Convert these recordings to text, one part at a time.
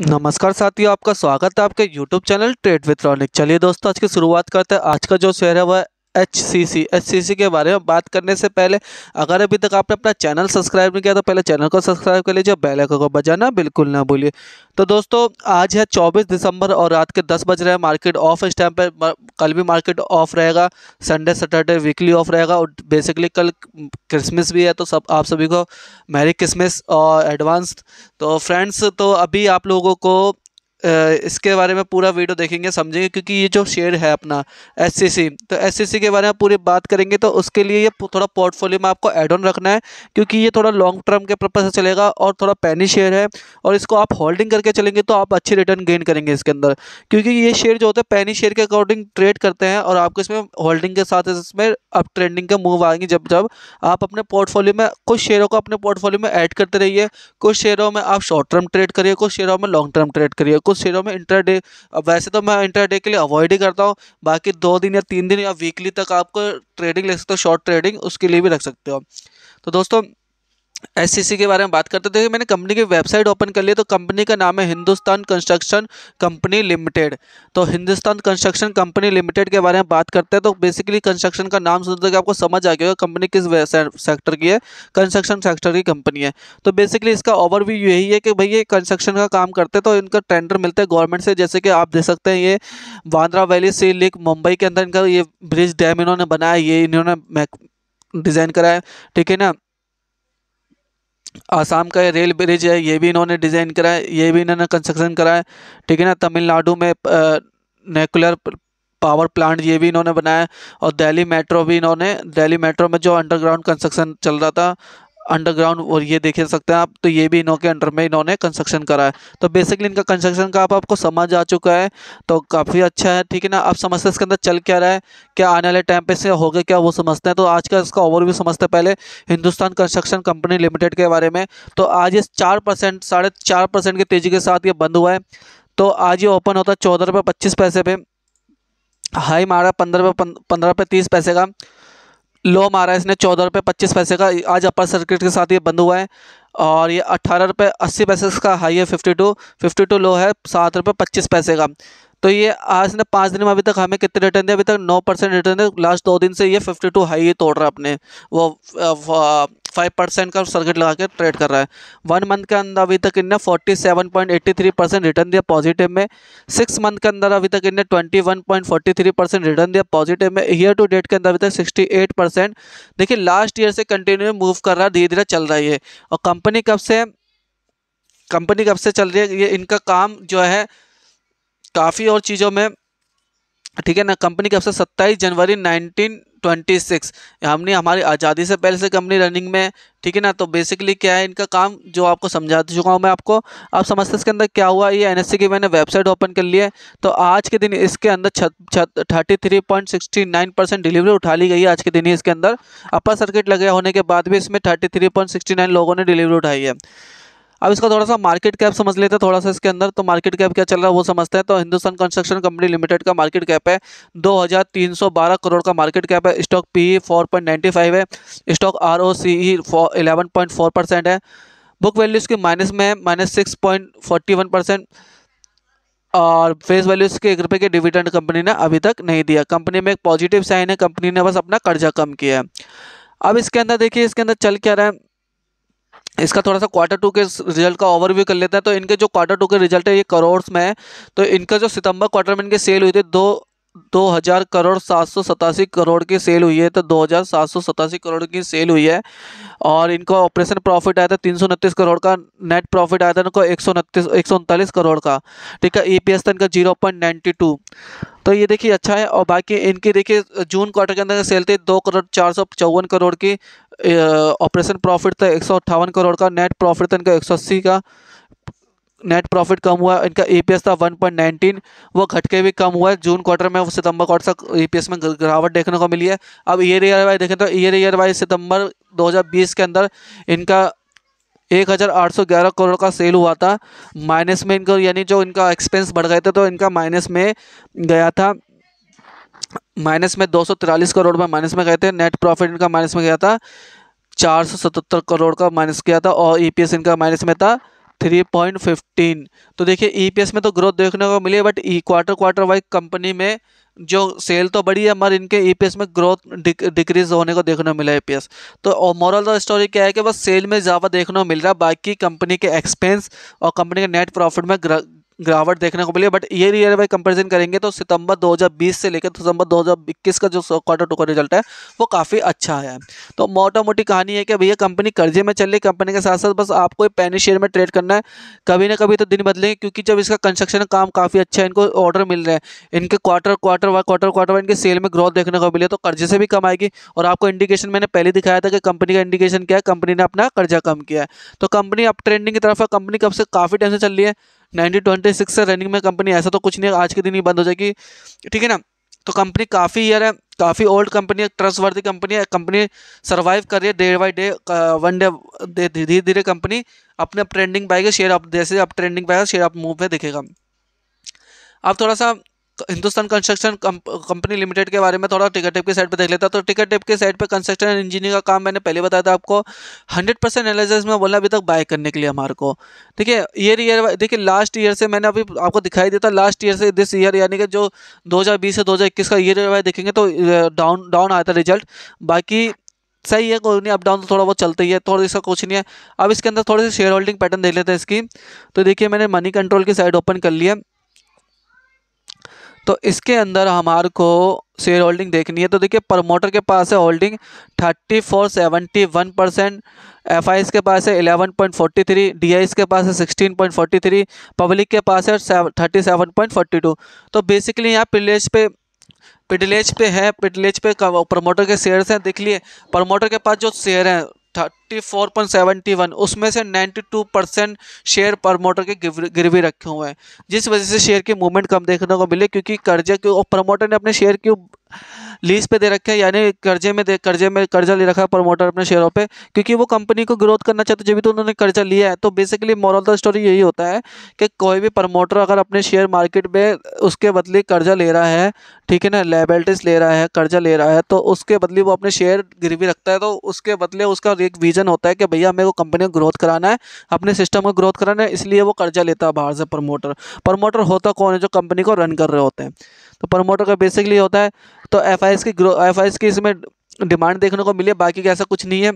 नमस्कार साथियों आपका स्वागत है आपके YouTube channel trade with Ronik चलिए दोस्तों आज की शुरुआत करते हैं आज का जो शेयर है वह H C C H C सी के बारे में बात करने से पहले अगर अभी तक आपने अपना चैनल सब्सक्राइब नहीं किया तो पहले चैनल को सब्सक्राइब कर लीजिए बेल आइकन को बजाना बिल्कुल ना भूलिए तो दोस्तों आज है 24 दिसंबर और रात के 10 बज रहे हैं मार्केट ऑफ इस टाइम पर कल भी मार्केट ऑफ रहेगा संडे सैटरडे वीकली ऑफ रहेगा और बेसिकली कल क्रिसमस भी है तो सब आप सभी को मैरी क्रिसमस और एडवांस तो फ्रेंड्स तो अभी आप लोगों को इसके बारे में पूरा वीडियो देखेंगे समझेंगे क्योंकि ये जो शेयर है अपना एस तो एस के बारे में पूरी बात करेंगे तो उसके लिए ये थोड़ा पोर्टफोलियो में आपको एड ऑन रखना है क्योंकि ये थोड़ा लॉन्ग टर्म के पर्पज से चलेगा और थोड़ा पैनी शेयर है और इसको आप होल्डिंग करके चलेंगे तो आप अच्छी रिटर्न गेन करेंगे इसके अंदर क्योंकि ये शेयर जो होते हैं पैनी शेयर के अकॉर्डिंग ट्रेड करते हैं और आपको इसमें होल्डिंग के साथ इसमें अब ट्रेंडिंग का मूव आएंगे जब जब आप अपने पोर्टफोलियो में कुछ शेयरों को अपने पोर्टफोलियो में ऐड करते रहिए कुछ शेयरों में आप शॉर्ट टर्म ट्रेड करिए कुछ शेयरों में लॉन्ग टर्म ट्रेड करिए कुछ कुछ शेयरों में डे वैसे तो मैं इंटर डे के लिए अवॉइड ही करता हूँ बाकी दो दिन या तीन दिन या वीकली तक आपको ट्रेडिंग ले सकते हो शॉर्ट ट्रेडिंग उसके लिए भी रख सकते हो तो दोस्तों एस e के बारे में बात करते थे मैंने कंपनी की वेबसाइट ओपन कर ली तो कंपनी का नाम है हिंदुस्तान कंस्ट्रक्शन कंपनी लिमिटेड तो हिंदुस्तान कंस्ट्रक्शन कंपनी लिमिटेड के बारे में बात करते हैं तो बेसिकली कंस्ट्रक्शन का नाम सुनते कि आपको समझ आ गया होगा कंपनी किस सेक्टर की है कंस्ट्रक्शन सेक्टर की कंपनी है तो बेसिकली इसका ओवरव्यू यही है कि भाई ये कंस्ट्रक्शन का काम करते हैं तो इनका टेंडर मिलता है गवर्नमेंट से जैसे कि आप देख सकते हैं ये बांद्रा वैली से लेक मुंबई के अंदर इनका ये ब्रिज डैम इन्होंने बनाया ये इन्होंने डिज़ाइन कराया ठीक है ना आसाम का रेल ब्रिज है ये भी इन्होंने डिज़ाइन करा है ये भी इन्होंने कंस्ट्रक्शन करा है ठीक है ना तमिलनाडु में नेकुलर पावर प्लांट ये भी इन्होंने बनाया और दिल्ली मेट्रो भी इन्होंने दिल्ली मेट्रो में जो अंडरग्राउंड कंस्ट्रक्शन चल रहा था अंडरग्राउंड और ये देख सकते हैं आप तो ये भी इन्होंने अंडर में इन्होंने कंस्ट्रक्शन करा है तो बेसिकली इनका कंस्ट्रक्शन का आप आपको समझ आ चुका है तो काफ़ी अच्छा है ठीक है ना आप समझते हैं इसके अंदर चल क्या रहा है क्या आने वाले टाइम पे से गया क्या वो समझते हैं तो आज का इसका ओवरव्यू समझते हैं पहले हिंदुस्तान कंस्ट्रक्शन कंपनी लिमिटेड के बारे में तो आज ये चार परसेंट साढ़े चार परसेंट की तेज़ी के साथ ये बंद हुआ है तो आज ये ओपन होता है चौदह रुपये पच्चीस पैसे पे हाई मारा पंद्रह रुपये पंद्रह रुपये तीस पैसे का लो मारा है इसने चौदह रुपये पच्चीस पैसे का आज अपर सर्किट के साथ ये बंद हुआ है और ये अट्ठारह रुपये अस्सी पैसे का हाई है fifty two fifty two low है सात रुपये पच्चीस पैसे का तो ये आज ने पाँच दिन में अभी तक हमें कितने रिटर्न दिया अभी तक नौ परसेंट रिटर्न है लास्ट दो दिन से ये फिफ्टी टू हाई ही तोड़ रहा है अपने वो फाइव परसेंट का सर्किट लगा के ट्रेड कर रहा है वन मंथ के अंदर अभी तक इनने forty seven point eighty three percent return दिया पॉजिटिव में सिक्स मंथ के अंदर अभी तक इनने twenty one point forty three percent return दिया पॉजिटिव में ईयर टू डेट के अंदर अभी तक सिक्सटी एट परसेंट देखिए लास्ट ईयर से कंटिन्यू मूव कर रहा है धीरे धीरे चल रहा है ये और कंपनी कब से कंपनी कब से चल रही है ये इनका काम जो है काफ़ी और चीज़ों में ठीक है ना कंपनी कब से सत्ताईस जनवरी नाइनटीन ट्वेंटी सिक्स हमने हमारी आज़ादी से पहले से कंपनी रनिंग में ठीक है ना तो बेसिकली क्या है इनका काम जो आपको समझा चुका हूँ मैं आपको आप समझते इसके अंदर क्या हुआ ये एनएससी की मैंने वेबसाइट ओपन कर ली है तो आज के दिन इसके अंदर thirty three point sixty nine percent delivery उठा ली गई है आज के दिन ही इसके अंदर अपर सर्किट लगे होने के बाद भी इसमें thirty three point sixty nine लोगों ने डिलीवरी उठाई है अब इसका थोड़ा सा मार्केट कैप समझ लेते हैं थोड़ा सा इसके अंदर तो मार्केट कैप क्या चल रहा है वो समझते हैं तो हिंदुस्तान कंस्ट्रक्शन कंपनी लिमिटेड का मार्केट कैप है 2312 करोड़ का मार्केट कैप है स्टॉक पी फोर है stock R O C E है बुक वैल्यू इसकी माइनस में है minus six point forty one percent और फेस वैल्यू इसके एक रुपये के डिविडेंड कंपनी ने अभी तक नहीं दिया कंपनी में एक पॉजिटिव साइन है कंपनी ने बस अपना कर्जा कम किया है अब इसके अंदर देखिए इसके अंदर चल क्या रहा है इसका थोड़ा सा क्वार्टर टू के रिजल्ट का ओवरव्यू कर लेते हैं तो इनके जो क्वार्टर टू के रिजल्ट है ये करोड़ में है तो इनका जो सितंबर क्वार्टर में इनकी सेल हुई थी दो दो हज़ार करोड़ सात सौ सतासी करोड़ की सेल हुई है तो दो हज़ार सात सौ सतासी करोड़ की सेल हुई है और इनका ऑपरेशन प्रॉफिट आया था तीन सौ उनतीस करोड़ का नेट प्रॉफिट आया था इनको एक सौ उनतीस एक सौ उनतालीस करोड़ का ठीक है ई पी एस था इनका जीरो पॉइंट नाइन्टी टू तो ये देखिए अच्छा है और बाकी इनकी देखिए जून क्वार्टर के अंदर सेल थे दो करोड़ चार सौ चौवन करोड़ की ऑपरेशन प्रॉफिट था एक सौ अट्ठावन करोड़ का नेट प्रॉफिट था इनका एक सौ अस्सी का नेट प्रॉफिट कम हुआ इनका एस e था नाइनटीन वो घट के भी कम हुआ है जून क्वार्टर में सितंबर क्वार्टर तक एस e में गिरावट देखने को मिली है अब ईयर ईयर वाइज देखें तो ईयर ईयर वाइज सितंबर 2020 के अंदर इनका एक हज़ार आठ सौ ग्यारह करोड़ का सेल हुआ था माइनस में इनका यानी जो इनका एक्सपेंस बढ़ गए थे तो इनका माइनस में गया था माइनस में दो सौ तिरालीस करोड़ में माइनस में गए थे नेट प्रॉफिट इनका माइनस में गया था चार सौ सतहत्तर करोड़ का माइनस किया था और ई e इनका माइनस में था थ्री पॉइंट फिफ्टीन तो देखिए ई e में तो ग्रोथ देखने को मिली बट ई क्वार्टर क्वार्टर वाइज कंपनी में जो सेल तो बढ़ी है मगर इनके ईपीएस e में ग्रोथ डिक्रीज होने को देखने को मिला है e ईपीएस तो मॉरल ऑफ स्टोरी क्या है कि बस सेल में ज़्यादा देखने को मिल रहा है बाकी कंपनी के एक्सपेंस और कंपनी के नेट प्रॉफिट में गिरावट देखने को मिली है but year year by comparison करेंगे तो सितंबर 2020 से लेकर दिसंबर 2021 का जो क्वार्टर टू क्वार्टर रिजल्ट है वो काफ़ी अच्छा है तो मोटा मोटी कहानी है कि भैया कंपनी कर्जे में चल रही कंपनी के साथ साथ बस आपको पैनी शेयर में ट्रेड करना है कभी ना कभी तो दिन बदलेंगे क्योंकि जब इसका कंस्ट्रक्शन काम काफ़ी अच्छा है इनको ऑर्डर मिल रहे हैं इनके quarter quarter Y quarter quarter इनके सेल में ग्रोथ देखने को मिले तो कर्जे से भी कम आएगी और आपको इंडिकेशन मैंने पहले दिखाया था कि कंपनी का इंडिकेशन क्या है कंपनी ने अपना कर्जा कम किया है तो कंपनी अब ट्रेंडिंग की तरफ है कंपनी कब से काफ़ी टाइम से चल रही है नाइनटीन से रनिंग में कंपनी ऐसा तो कुछ नहीं आज के दिन ही बंद हो जाएगी ठीक है ना तो कंपनी काफ़ी ईयर है काफ़ी ओल्ड कंपनी है ट्रस्ट कंपनी है कंपनी सर्वाइव कर रही है day by day one day धीरे धीरे कंपनी अपने ट्रेंडिंग पाएगी शेयर आप जैसे आप ट्रेंडिंग पाएगा शेयर आप मूव में दिखेगा अब थोड़ा सा हिंदुस्तान कंस्ट्रक्शन कंपनी लिमिटेड के बारे में थोड़ा टिकट टेप की साइड पे देख लेता तो टिकट टेप के साइड पे कंस्ट्रक्शन इंजीनियर का काम मैंने पहले बताया था आपको 100 परसेंट एनालिसिस में बोला अभी तक बाय करने के लिए हमारे को ठीक है ईयर ईयर देखिए लास्ट ईयर से मैंने अभी आपको दिखाई देता लास्ट ईयर से दिस ईयर यानी कि जो दो से दो का ईयर ईयर वाइज देखेंगे तो डाउन uh, डाउन आया था रिजल्ट बाकी सही है कोई नहीं अप डाउन तो थोड़ा बहुत चलता ही है थोड़ा इसका कुछ नहीं है अब इसके अंदर थोड़ी सी शेयर होल्डिंग पैटर्न देख लेते हैं इसकी तो देखिए मैंने मनी कंट्रोल की साइड ओपन कर लिया तो इसके अंदर हमार को शेयर होल्डिंग देखनी है तो देखिए प्रमोटर के पास है holding thirty four seventy one percent F I के पास है eleven point forty three D के पास है sixteen point forty three public के पास है thirty seven point forty two तो बेसिकली यहाँ पिलेज पे पिडलेज पे है पिटलेज पे प्रमोटर के शेयर्स हैं देख लिए प्रमोटर के पास जो शेयर हैं thirty four point seventy one उसमें से ninety two percent share promoter के गिरवी रखे हुए हैं जिस वजह से शेयर की मूवमेंट कम देखने को मिले क्योंकि कर्जे के और प्रमोटर ने अपने शेयर की लीज पे दे रखे हैं यानी कर्जे में दे कर्जे में कर्जा ले रखा है प्रमोटर अपने शेयरों पे क्योंकि वो कंपनी को ग्रोथ करना चाहते जब भी तो उन्होंने कर्जा लिया है तो बेसिकली मॉरल द स्टोरी यही होता है कि कोई भी प्रमोटर अगर अपने शेयर मार्केट में उसके बदले कर्जा ले रहा है ठीक है ना लेबलिटीज़ ले रहा है कर्जा ले रहा है तो उसके बदले वो अपने शेयर गिरवी रखता है तो उसके बदले उसका एक विजन होता है कि भैया हमें वो कंपनी को ग्रोथ कराना है अपने सिस्टम को ग्रोथ कराना है इसलिए वो कर्जा लेता है बाहर से प्रमोटर प्रमोटर होता कौन है जो कंपनी को रन कर रहे होते हैं तो प्रमोटर का बेसिकली होता है तो एफ की ग्रो एफ की इसमें डिमांड देखने को मिली बाकी ऐसा कुछ नहीं है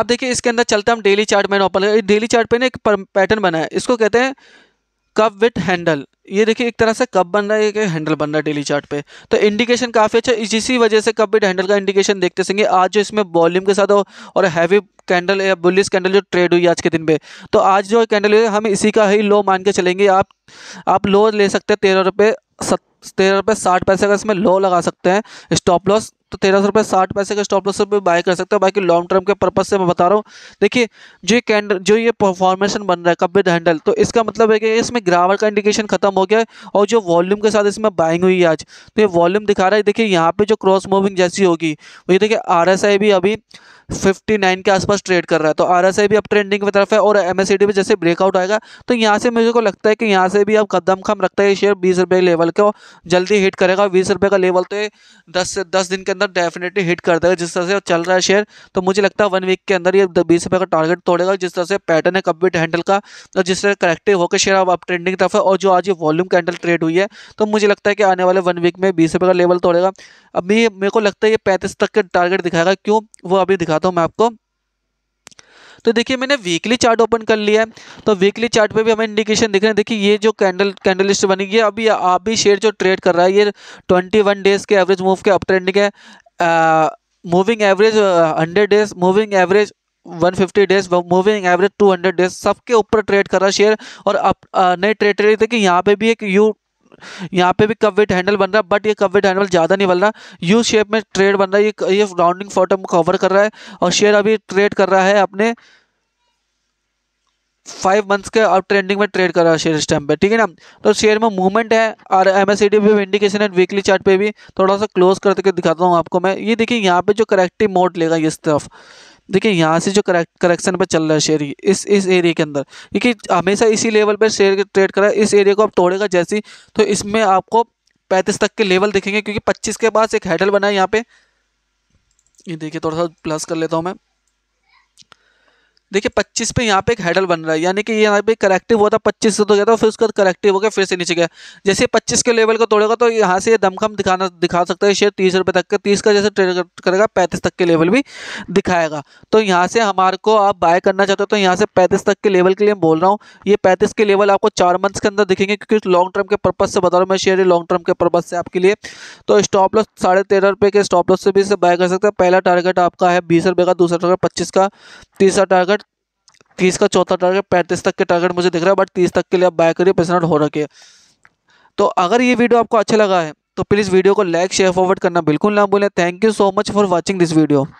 अब देखिए इसके अंदर चलते हम डेली चार्ट मैंने ओपन डेली चार्ट पे ने एक पैटर्न बना है इसको कहते हैं कप विथ हैंडल ये देखिए एक तरह से कप बन रहा है एक हैंडल बन रहा है डेली चार्ट पे तो इंडिकेशन काफ़ी अच्छा इसी वजह से कप विथ हैंडल का इंडिकेशन देखते सेंगे आज जो इसमें वॉल्यूम के साथ हो और हैवी कैंडल या बुलिस कैंडल जो ट्रेड हुई आज के दिन पे तो आज जो कैंडल हुई हम इसी का ही लो मान के चलेंगे आप आप लो ले सकते हैं तेरह रुपये सत्तर तेरह रुपये साठ पैसे का इसमें लो लगा सकते हैं स्टॉप लॉस तो तेरह सौ रुपये साठ पैसे का स्टॉप लॉस पे बाय कर सकते हो बाकी लॉन्ग टर्म के पर्पज से मैं बता रहा हूँ देखिए जो कैंडल जो ये परफॉर्मेशन बन रहा है कबिड हैंडल तो इसका मतलब है कि इसमें ग्रावर का इंडिकेशन खत्म हो गया है और जो वॉल्यूम के साथ इसमें बाइंग हुई है आज तो ये वॉल्यूम दिखा रहा है देखिए यहाँ पर जो क्रॉस मूविंग जैसी होगी वो ये देखिए आर भी अभी 59 के आसपास ट्रेड कर रहा है तो आर एस आई भी अब ट्रेंडिंग की तरफ है और एम एस भी जैसे ब्रेकआउट आएगा तो यहाँ से मुझे को लगता है कि यहाँ से भी अब कदम खम रखता है शेयर बीस रुपये के लेवल को जल्दी हिट करेगा बीस रुपये का लेवल तो ये दस से दस दिन के अंदर अंदर डेफिनेटली हिट कर देगा जिस तरह से चल रहा है शेयर तो मुझे लगता है वन वीक के अंदर ये बीस रुपये का टारगेट तोड़ेगा जिस तरह से पैटर्न है कब्बिट हैंडल का और जिस तरह करेक्टिव होकर शेयर अब आप ट्रेंडिंग तरफ है और जो आज ये वॉल्यूम कैंडल ट्रेड हुई है तो मुझे लगता है कि आने वाले वन वीक में बीस रुपये का लेवल तोड़ेगा अभी मेरे को लगता है ये पैंतीस तक के टारगेट दिखाएगा क्यों वो अभी दिखाता हूँ मैं आपको तो देखिए मैंने वीकली चार्ट ओपन कर लिया है तो वीकली चार्ट पे भी हमें इंडिकेशन दिख रहे हैं देखिए ये जो कैंडल कैंडल लिस्ट बनी है अभी अभी शेयर जो ट्रेड कर रहा है ये ट्वेंटी डेज़ के एवरेज मूव के अप ट्रेंड के moving average hundred days moving average 150 days moving average 200 days सबके ऊपर ट्रेड कर रहा शेयर और अब नए ट्रेड ट्रेड देखिए कि यहाँ पे भी एक यू यहाँ पे भी कप वेट हैंडल बन रहा है बट ये कप वेट हैंडल ज़्यादा नहीं बन रहा यू शेप में ट्रेड बन रहा है ये ये राउंडिंग बॉटम को कवर कर रहा है और शेयर अभी ट्रेड कर रहा है अपने फाइव मंथ्स के अब ट्रेंडिंग में ट्रेड कर रहा है शेयर इस टाइम पे ठीक है ना तो शेयर में मूवमेंट है और एम एस पे भी इंडिकेशन है वीकली चार्ट पे भी थोड़ा सा क्लोज करके दिखाता हूँ आपको मैं ये देखिए यहाँ पे जो करेक्टिव मोड लेगा इस तरफ देखिए यहाँ से जो करेक्ट करेक्शन पर चल रहा है शेयर इस इस एरिया के अंदर देखिए हमेशा इसी लेवल पर शेयर ट्रेड करा इस एरिया को आप तोड़ेगा जैसी तो इसमें आपको पैंतीस तक के लेवल दिखेंगे क्योंकि पच्चीस के पास एक हैडल बना है यहाँ पे ये देखिए थोड़ा सा प्लस कर लेता हूँ मैं देखिए पच्चीस पे यहाँ पे एक हैडल बन रहा है यानी कि यहाँ पे करेक्टिव हुआ था पच्चीस से तो गया था फिर उसका करेक्टिव हो गया फिर से नीचे गया जैसे पच्चीस के लेवल को तोड़ेगा तो यहाँ से ये दमखम दिखाना दिखा सकता है शेयर तीस रुपये तक का तीस का जैसे ट्रेड करेगा पैंतीस तक के लेवल भी दिखाएगा तो यहाँ से हमारे को आप बाय करना चाहते हो तो यहाँ से पैंतीस तक के लेवल के लिए बोल रहा हूँ ये पैंतीस के लेवल आपको चार मंथ्स के अंदर दिखेंगे क्योंकि लॉन्ग टर्म के पर्पज़ से बता रहा हूँ मैं शेयर लॉन्ग टर्म के पर्पज़ से आपके लिए तो स्टॉप लॉस साढ़े तेरह रुपये के स्टॉप लॉस से भी इसे बाय कर सकते हैं पहला टारगेट आपका है बीस रुपये का दूसरा टारगेट पच्चीस का तीसरा टारगेट तीस का चौथा टारगेट पैंतीस तक के टारगेट मुझे दिख रहा है बट तीस तक के लिए आप बाय करिए पैसा हो रखे तो अगर ये वीडियो आपको अच्छा लगा है तो प्लीज़ वीडियो को लाइक शेयर फॉरवर्ड करना बिल्कुल ना भूलें thank you so much for watching this video